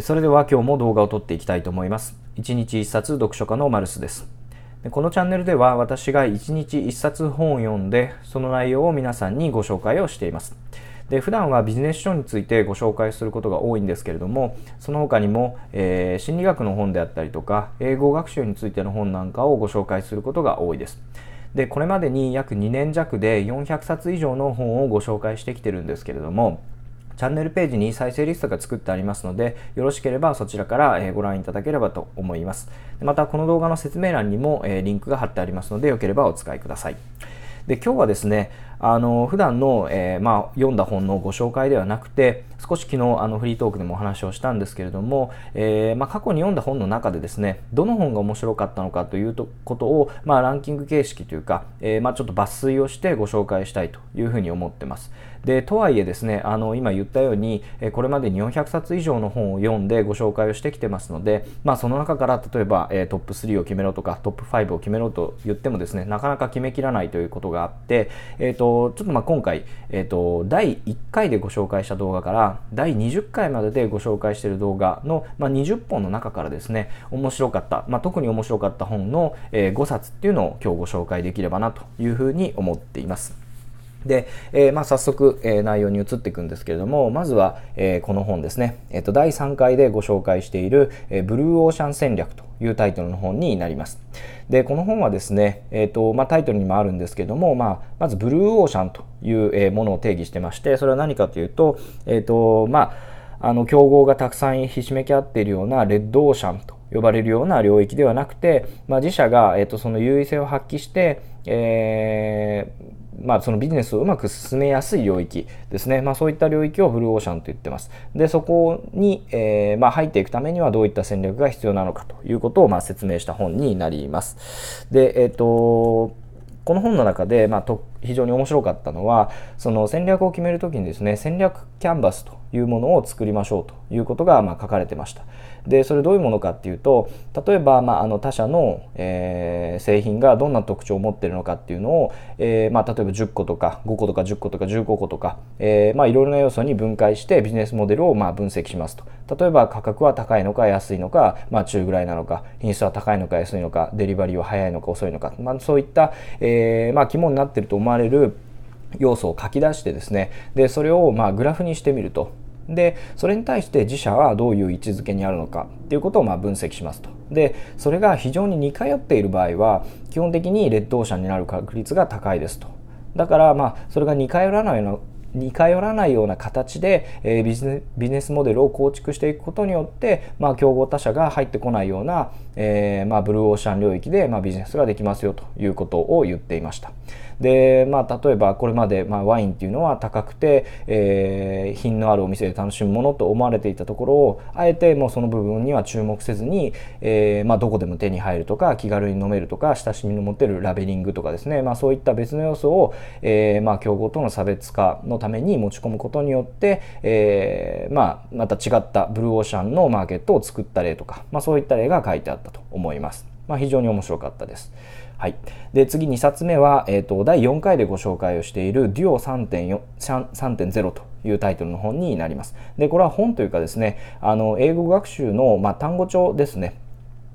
それでは今日も動画を撮っていきたいと思います。1日1冊読書家のマルスです。このチャンネルでは私が1日1冊本を読んで、その内容を皆さんにご紹介をしています。で普段はビジネス書についてご紹介することが多いんですけれどもその他にも、えー、心理学の本であったりとか英語学習についての本なんかをご紹介することが多いです。でこれまでに約2年弱で400冊以上の本をご紹介してきてるんですけれどもチャンネルページに再生リストが作ってありますので、よろしければそちらからご覧いただければと思います。また、この動画の説明欄にもリンクが貼ってありますので、よければお使いください。で今日はですねあの普段の、えー、まあ、読んだ本のご紹介ではなくて少し昨日あのフリートークでもお話をしたんですけれども、えー、まあ、過去に読んだ本の中でですねどの本が面白かったのかということを、まあ、ランキング形式というか、えー、まちょっと抜粋をしてご紹介したいというふうに思ってます。でとはいえですねあの今言ったようにこれまでに400冊以上の本を読んでご紹介をしてきてますので、まあ、その中から例えばトップ3を決めろとかトップ5を決めろと言ってもですねなかなか決めきらないということがあって、えーとと、ちょっとまあ今回、えっ、と、第1回でご紹介した動画から、第20回まででご紹介している動画の、まあ、20本の中からですね、面白かった、まあ、特に面白かった本の、え5冊っていうのを今日ご紹介できればなというふうに思っています。で、えー、まあ、早速、えー、内容に移っていくんですけれどもまずは、えー、この本ですね、えーと、第3回でご紹介している、えブルーオーシャン戦略」というタイトルの本になります。でこの本はですね、えーとまあ、タイトルにもあるんですけども、まあ、まずブルーオーシャンというものを定義してましてそれは何かというと,、えーとまあ、あの競合がたくさんひしめき合っているようなレッドオーシャンと呼ばれるような領域ではなくて、まあ、自社が、えーと、とその優位性を発揮して、えーまあ、そのビジネスをうまく進めやすい領域ですね、まあ、そういった領域をブルーオーシャンと言ってます。でそこに、えー、まあ、入っていくためにはどういった戦略が必要なのかということを、ま説明した本になります。で、えーと、この本の中で、まあ、と非常に面白かったのはその戦略を決める時にですね戦略キャンバスというものを作りましょうということがま書かれてました。でそれどういうものかっていうと例えば、まあ、あの他社の、えー、製品がどんな特徴を持ってるのかっていうのを、えー、まあ、例えば10個とか5個とか10個とか15個とか、えー、まあ、いろいろな要素に分解してビジネスモデルをま分析しますと例えば価格は高いのか安いのか、ま中ぐらいなのか品質は高いのか安いのかデリバリーは早いのか遅いのか、まそういった、えま肝になってると思われる要素を書き出してですねでそれをまグラフにしてみるとでそれに対して自社はどういう位置づけにあるのかっていうことをまあ分析しますとでそれが非常に似通っている場合は基本的に劣等者になる確率が高いですとだからまあそれが似通らないの似通らないような形で、えー、ビジネスモデルを構築していくことによって、まあ、競合他社が入ってこないような、えー、まあ、ブルーオーシャン領域で、まあ、ビジネスができますよということを言っていました。で、まあ、例えばこれまで、まあ、ワインっていうのは高くて、えー、品のあるお店で楽しむものと思われていたところをあえてもうその部分には注目せずに、えー、まあ、どこでも手に入るとか気軽に飲めるとか親しみの持てるラベリングとかですね、まあ、そういった別の要素を、えー、まあ、競合との差別化のために持ち込むことによって、えまあ、また違ったブルーオーシャンのマーケットを作った例とか、まそういった例が書いてあったと思います。まあ、非常に面白かったです。はい、で次2冊目は、えーと、第4回でご紹介をしている「デュオ3.0」というタイトルの本になります。でこれは本というかですねあの英語学習の、まあ、単語帳ですね。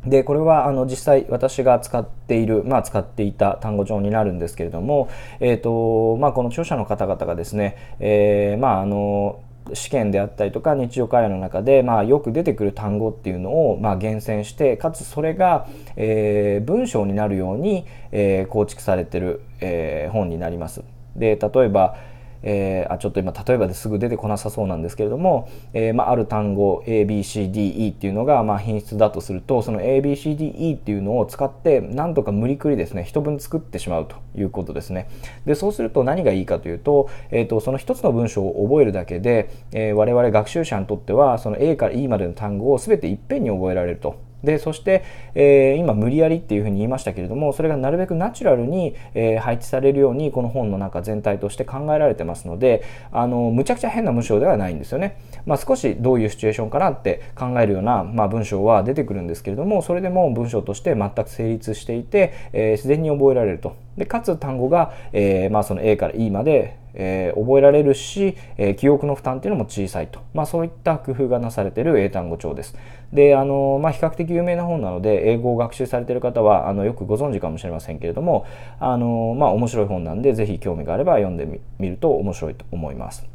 でこれはあの実際私が使っている、まあ、使っていた単語帳になるんですけれども、えーとまあ、この著者の方々がですね、えーまあ、あの試験であったりとか日常会話の中で、まあ、よく出てくる単語っていうのを、まあ、厳選してかつそれが、えー、文章になるように、えー、構築されてる、えー、本になります。で例えばえー、あちょっと今例えばですぐ出てこなさそうなんですけれども、えー、まあ、ある単語 ABCDE っていうのがまあ品質だとするとその ABCDE っていうのを使ってなんとか無理くりですね一文作ってしまうということですね。でそうすると何がいいかというと,、えーと、その一つの文章を覚えるだけで、えー、我々学習者にとってはその A から E までの単語を全ていっぺんに覚えられるとでそして、えー、今無理やりっていうふうに言いましたけれどもそれがなるべくナチュラルに、えー、配置されるようにこの本の中全体として考えられてますのであのむちゃくちゃ変な文章ではないんですよね。まあ、少しどういうシチュエーションかなって考えるような、まあ、文章は出てくるんですけれどもそれでも文章として全く成立していて、えー、自然に覚えられると。でかつ単語が、えー、まあ、その A から E まで、えー、覚えられるし、えー、記憶の負担っていうのも小さいと、まあ、そういった工夫がなされている英単語帳です。であの、まあ、比較的有名な本なので英語を学習されている方はあのよくご存知かもしれませんけれどもあの、まあ、面白い本なんで是非興味があれば読んでみると面白いと思います。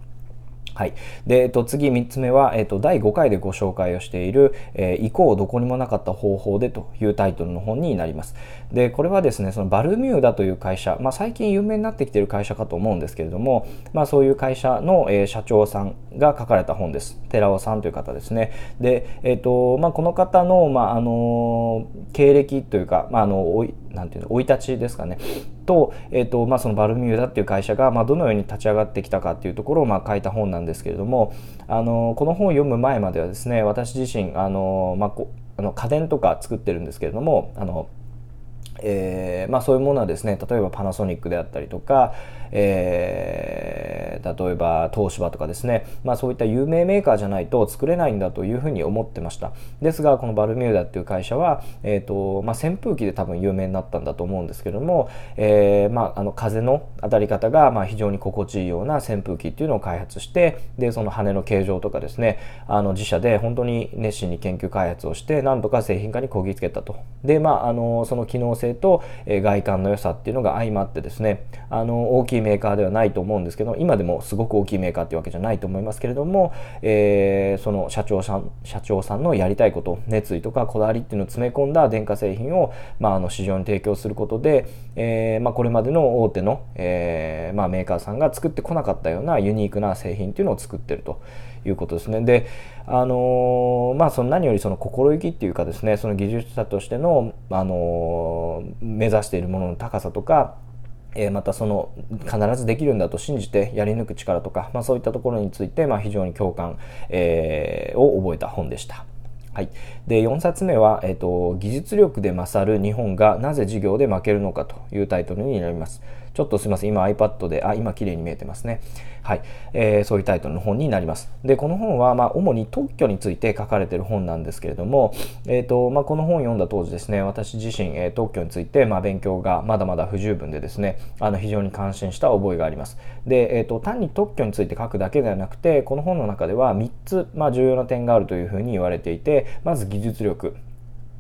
はい。で、えっと、次3つ目は、えっと、第5回でご紹介をしている、えー、以降どこにもなかった方法でというタイトルの本になります。で、これはですね、そのバルミューダという会社、まあ、最近有名になってきている会社かと思うんですけれども、まあ、そういう会社の、えー、社長さんが書かれた本です。寺尾さんという方ですね。で、えっと、まあ、この方の、まあ、あのー、経歴というか、まあ、あの、おい、なんていうの、生い立ちですかね。と,、えーとまあ、そのバルミューダっていう会社が、まあ、どのように立ち上がってきたかっていうところを、まあ、書いた本なんですけれどもあのこの本を読む前まではですね私自身あの、まあ、こあの家電とか作ってるんですけれどもあのえー、まあ、そういうものはですね例えばパナソニックであったりとか、えー、例えば東芝とかですね、まあ、そういった有名メーカーじゃないと作れないんだというふうに思ってましたですがこのバルミューダっていう会社は、えーとまあ、扇風機で多分有名になったんだと思うんですけども、えー、まあ、あの風の当たり方がま非常に心地いいような扇風機っていうのを開発してでその羽の形状とかですねあの自社で本当に熱心に研究開発をしてなんとか製品化にこぎつけたとで、まあ、あのその機能性と、え外観の良さっていうのが相まってですねあの大きいメーカーではないと思うんですけど今でもすごく大きいメーカーっていうわけじゃないと思いますけれども、えー、その社長さん社長さんのやりたいこと熱意とかこだわりっていうのを詰め込んだ電化製品を、まあ、あの市場に提供することで、えー、まあ、これまでの大手の、えー、まあ、メーカーさんが作ってこなかったようなユニークな製品っていうのを作ってると。いうことですね。で、あのまあ、その何よりその心意気っていうかですねその技術者としての、あの目指しているものの高さとかえまたその必ずできるんだと信じてやり抜く力とか、まあ、そういったところについて、まあ、非常に共感、えー、を覚えた本でした。はい、で4冊目は、えーと「技術力で勝る日本がなぜ事業で負けるのか」というタイトルになります。ちょっとすいません、今 iPad で、あ、今綺麗に見えてますね。はい、えー、そういうタイトルの本になります。で、この本は、まあ、主に特許について書かれてる本なんですけれども、えーとまあ、この本を読んだ当時ですね、私自身、えー、特許について、まあ、勉強がまだまだ不十分でですね、あの非常に感心した覚えがあります。で、えーと、単に特許について書くだけではなくて、この本の中では3つ、まあ、重要な点があるというふうに言われていて、まず技術力。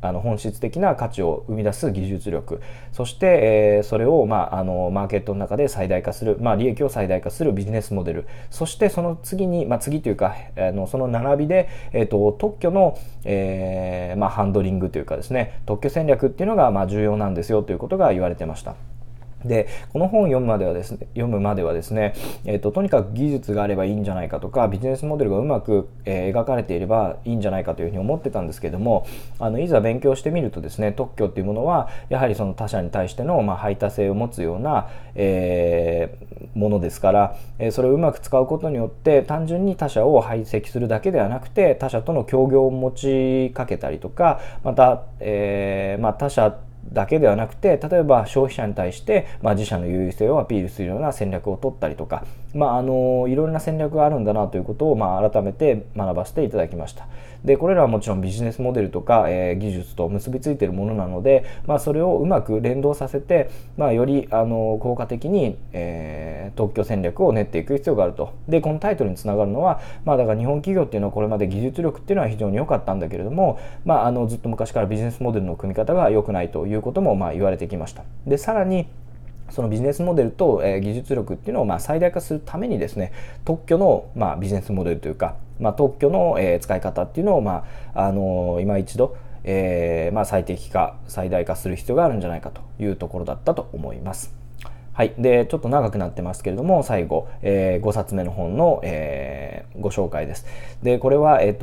あの本質的な価値を生み出す技術力そして、えー、それを、まあ、あのマーケットの中で最大化する、まあ、利益を最大化するビジネスモデルそしてその次に、まあ、次というかあのその並びで、えーと、特許の、えー、まあ、ハンドリングというかですね特許戦略っていうのが、まあ、重要なんですよということが言われてました。で、この本を読むまではですね、読むまではですね、えっ、ー、と、とにかく技術があればいいんじゃないかとか、ビジネスモデルがうまく、えー、描かれていればいいんじゃないかというふうに思ってたんですけども、あの、いざ勉強してみるとですね、特許っていうものは、やはりその他者に対しての、まあ、排他性を持つような、えー、ものですから、えそれをうまく使うことによって、単純に他者を排斥するだけではなくて、他者との協業を持ちかけたりとか、また、えまあ、他者だけではなくて例えば消費者に対して、まあ、自社の優位性をアピールするような戦略を取ったりとかまあ、あのいろろな戦略があるんだなということを、まあ、改めて学ばせていただきました。でこれらはもちろんビジネスモデルとか、えー、技術と結びついているものなので、まあ、それをうまく連動させて、まあ、よりあの効果的に、えー、特許戦略を練っていく必要があると。でこのタイトルにつながるのは、まあ、だから日本企業っていうのはこれまで技術力っていうのは非常に良かったんだけれども、まあ、あのずっと昔からビジネスモデルの組み方が良くないということも、まあ、言われてきました。でさらにそのビジネスモデルと、え技術力っていうのをま最大化するためにですね特許のまビジネスモデルというか、まあ、特許の、え使い方っていうのを、まああの今一度、えー、ま最適化最大化する必要があるんじゃないかというところだったと思います。はい。で、ちょっと長くなってますけれども、最後、えー、5冊目の本の、えー、ご紹介です。で、これは、えっ、ー、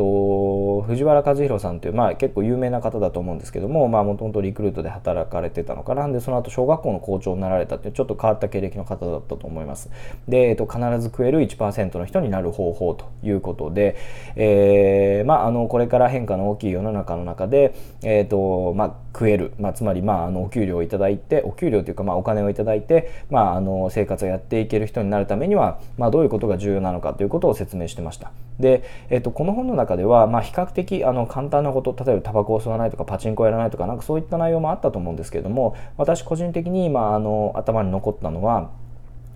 と、藤原和弘さんという、まあ結構有名な方だと思うんですけども、まあもともとリクルートで働かれてたのかな。で、その後小学校の校長になられたってちょっと変わった経歴の方だったと思います。で、えっ、ー、と、必ず食える1%の人になる方法ということで、えー、まあ、あの、これから変化の大きい世の中の中で、えっ、ー、と、まあ、食える、まあ、つまり、まあ、あの、お給料をいただいて、お給料というか、まあ、お金をいただいて、まあ、あの生活をやっていける人になるためには、まあ、どういうことが重要なのかということを説明してました。で、えっと、この本の中では、まあ、比較的あの簡単なこと例えばタバコを吸わないとかパチンコをやらないとかなんかそういった内容もあったと思うんですけれども私個人的に、まあ、あの頭に残ったのは、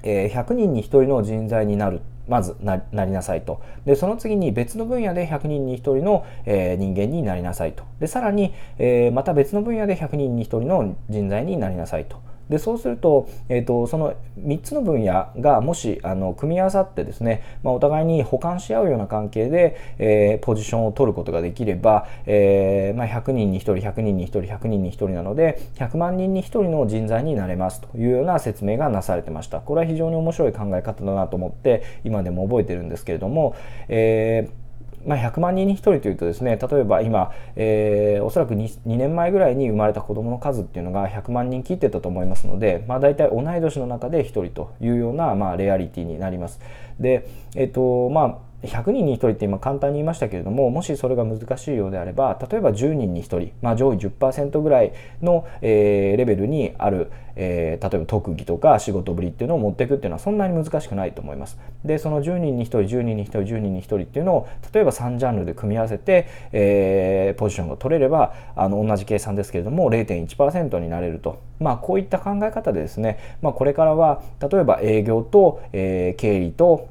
えー、100人に1人の人材になるまずなりなさいとでその次に別の分野で100人に1人の、えー、人間になりなさいとでさらに、えー、また別の分野で100人に1人の人材になりなさいとでそうすると,、えーと、その3つの分野がもしあの組み合わさってですね、まあ、お互いに補完し合うような関係で、えー、ポジションを取ることができれば、えー、まあ、100人に1人100人に1人100人に1人なので100万人に1人の人材になれますというような説明がなされてましたこれは非常に面白い考え方だなと思って今でも覚えてるんですけれども、えーまあ、100万人に1人というとですね例えば今、えー、おそらく 2, 2年前ぐらいに生まれた子どもの数っていうのが100万人切ってたと思いますので、まあ、大体同い年の中で1人というような、まあ、レアリティになります。で、えっ、とまあ100人に1人って今簡単に言いましたけれどももしそれが難しいようであれば例えば10人に1人、まあ、上位10%ぐらいの、えー、レベルにある、えー、例えば特技とか仕事ぶりっていうのを持っていくっていうのはそんなに難しくないと思います。でその10人に1人10人に1人10人に1人っていうのを例えば3ジャンルで組み合わせて、えー、ポジションが取れればあの同じ計算ですけれども0.1%になれると。まあ、こういった考え方でですね、まあ、これからは例えば営業と、えー、経理と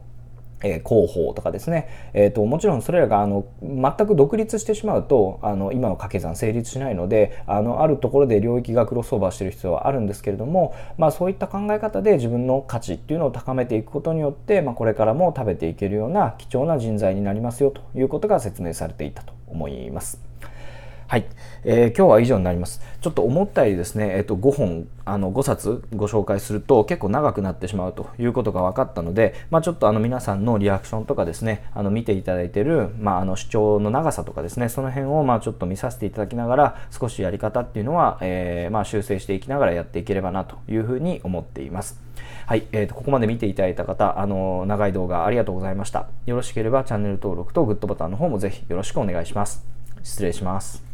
え広報とかですね、えーと、ともちろんそれらがあの全く独立してしまうとあの今の掛け算成立しないのであのあるところで領域がクロスオーバーしてる必要はあるんですけれども、まあ、そういった考え方で自分の価値っていうのを高めていくことによって、まあ、これからも食べていけるような貴重な人材になりますよということが説明されていたと思います。はい、えー、今日は以上になります。ちょっと思ったよりですね、えっ、ー、と5本あの5冊ご紹介すると結構長くなってしまうということが分かったので、まあ、ちょっとあの皆さんのリアクションとかですね、あの見ていただいているまああの主張の長さとかですね、その辺をまあちょっと見させていただきながら少しやり方っていうのは、えー、まあ修正していきながらやっていければなというふうに思っています。はい、えー、とここまで見ていただいた方、あの長い動画ありがとうございました。よろしければチャンネル登録とグッドボタンの方もぜひよろしくお願いします。失礼します。